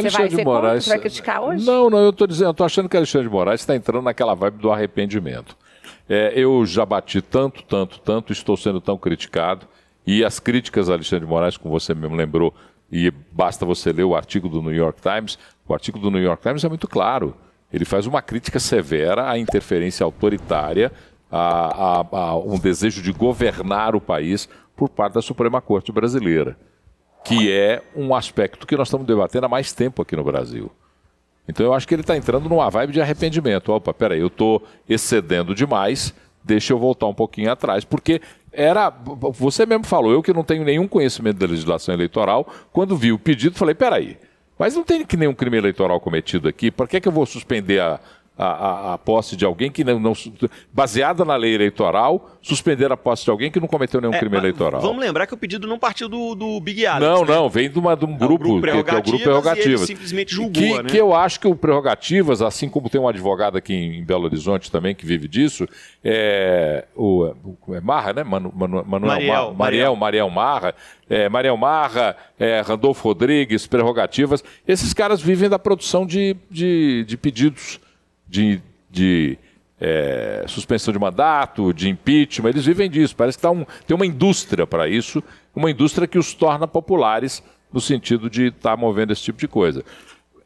Alexandre vai, Morays. Você vai criticar hoje? Não, não, eu estou dizendo, eu estou achando que Alexandre de Moraes está entrando naquela vibe do arrependimento. É, eu já bati tanto, tanto, tanto, estou sendo tão criticado. E as críticas a Alexandre de Moraes, como você mesmo lembrou, e basta você ler o artigo do New York Times, o artigo do New York Times é muito claro. Ele faz uma crítica severa à interferência autoritária, a, a, a um desejo de governar o país por parte da Suprema Corte Brasileira que é um aspecto que nós estamos debatendo há mais tempo aqui no Brasil. Então eu acho que ele está entrando numa vibe de arrependimento. Opa, peraí, eu estou excedendo demais, deixa eu voltar um pouquinho atrás, porque era. Você mesmo falou, eu que não tenho nenhum conhecimento da legislação eleitoral, quando vi o pedido, falei, peraí. Mas não tem que nenhum crime eleitoral cometido aqui. Por que, é que eu vou suspender a, a, a, a, posse de alguém que não, não, baseada na lei eleitoral, suspender a posse de alguém que não cometeu nenhum é, crime eleitoral. Vamos lembrar que o pedido não partiu do, do Big Alex. Não, né? não, vem de, uma, de um é grupo, é, grupo que, que, é o grupo Prerrogativas. simplesmente julgou, que, né? que eu acho que o Prerrogativas, assim como tem um advogado aqui em, em Belo Horizonte também que vive disso, é, o, é Marra, né? Manu, Manu, Manuel, Mariel, Mar, Mariel, Mariel Marra, é, Mariel Marra, é, Randolfo Rodrigues, Prerrogativas, esses caras vivem da produção de, de, de pedidos de, de é, suspensão de mandato, de impeachment, eles vivem disso. Parece que tá um, tem uma indústria para isso, uma indústria que os torna populares no sentido de estar tá movendo esse tipo de coisa.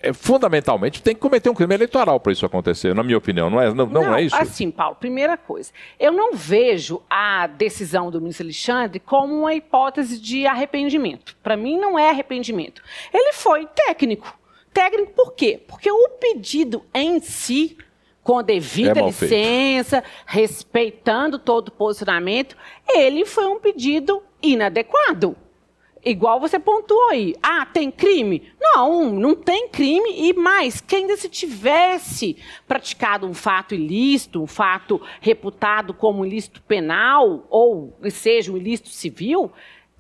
É, fundamentalmente, tem que cometer um crime eleitoral para isso acontecer, na minha opinião, não é, não, não, não, é isso? Assim, Paulo, primeira coisa, eu não vejo a decisão do ministro Alexandre como uma hipótese de arrependimento. Para mim, não é arrependimento. Ele foi técnico técnico por quê? Porque o pedido em si, com a devida é licença, feito. respeitando todo o posicionamento, ele foi um pedido inadequado. Igual você pontuou aí. Ah, tem crime? Não, não tem crime. E mais, que ainda se tivesse praticado um fato ilícito, um fato reputado como ilícito penal, ou seja, um ilícito civil,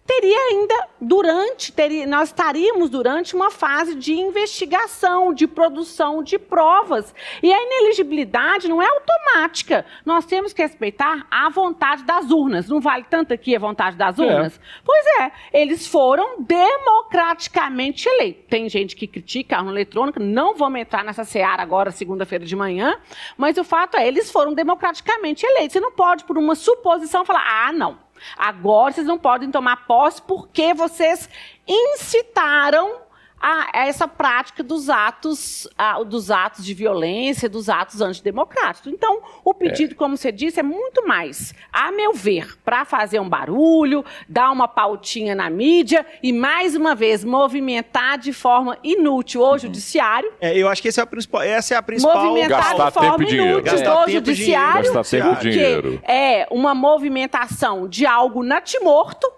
teria ainda durante, teria, nós estaríamos durante uma fase de investigação, de produção de provas. E a ineligibilidade não é automática. Nós temos que respeitar a vontade das urnas. Não vale tanto aqui a vontade das é. urnas? É. Pois é, eles foram democraticamente eleitos. Tem gente que critica a urna eletrônica, não vamos entrar nessa seara agora, segunda-feira de manhã, mas o fato é, eles foram democraticamente eleitos. Você não pode, por uma suposição, falar, ah, não Agora vocês não podem tomar posse porque vocês incitaram a, a essa prática dos atos, a, dos atos de violência, dos atos antidemocráticos. Então, o é. pedido, é. como você disse, é muito mais, a meu ver, para fazer um barulho, dar uma pautinha na mídia e, mais uma vez, movimentar de forma inútil o uhum. judiciário. É, eu acho que essa é a principal, essa é a principal... Movimentar Gastar de forma tempo inútil o judiciário. Dinheiro. Gastar tempo dinheiro. é uma movimentação de algo natimorto,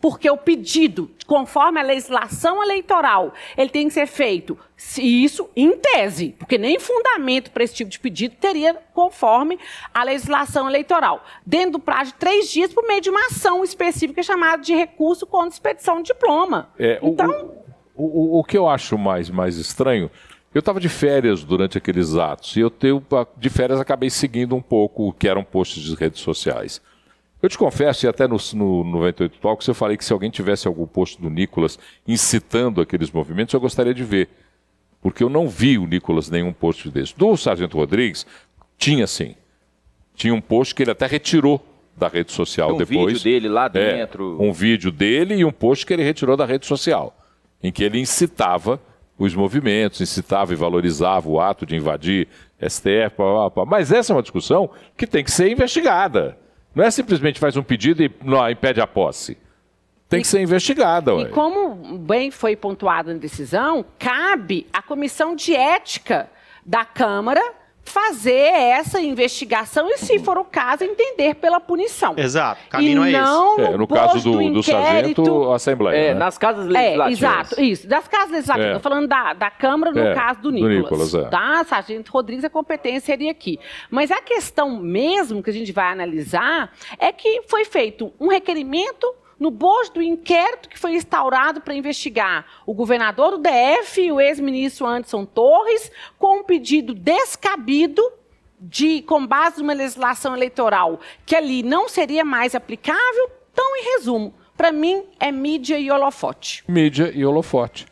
porque o pedido, conforme a legislação eleitoral, ele tem que ser feito, isso em tese, porque nem fundamento para esse tipo de pedido teria conforme a legislação eleitoral. Dentro do prazo de três dias, por meio de uma ação específica chamada de recurso contra expedição de diploma. É, então. O, o, o, que eu acho mais, mais estranho eu estava de férias durante aqueles atos e eu, de férias acabei seguindo um pouco o que eram posts de redes sociais. Eu te confesso, e até no, no 98 Talks eu falei que se alguém tivesse algum post do Nicolas incitando aqueles movimentos, eu gostaria de ver. Porque eu não vi o Nicolas nenhum post desse. Do Sargento Rodrigues, tinha sim. Tinha um post que ele até retirou da rede social um depois. Um vídeo dele lá é, dentro. É, um vídeo dele e um post que ele retirou da rede social, em que ele incitava os movimentos, incitava e valorizava o ato de invadir STF, mas essa é uma discussão que tem que ser investigada. Não é simplesmente faz um pedido e não, impede a posse. Tem e, que ser investigada. E como bem foi pontuado na decisão, cabe à comissão de ética da Câmara fazer essa investigação e, se for o caso, entender pela punição. Exato, caminho é e não é esse. No, é, no caso do, do, do sargento, a Assembleia. É, né? nas casas é, legislativas. É, exato, isso. Das casas legislativas. É. Estou falando da, da Câmara, no caso do Nicolas. Do Nicolas tá? Sargento Rodrigues, a competência seria aqui. Mas a questão mesmo que a gente vai analisar é que foi feito um requerimento no bojo do inquérito que foi instaurado para investigar o governador do DF e o ex-ministro Anderson Torres, com um pedido descabido de, com base numa legislação eleitoral que ali não seria mais aplicável. Então, em resumo, para mim é mídia e holofote. Mídia e holofote.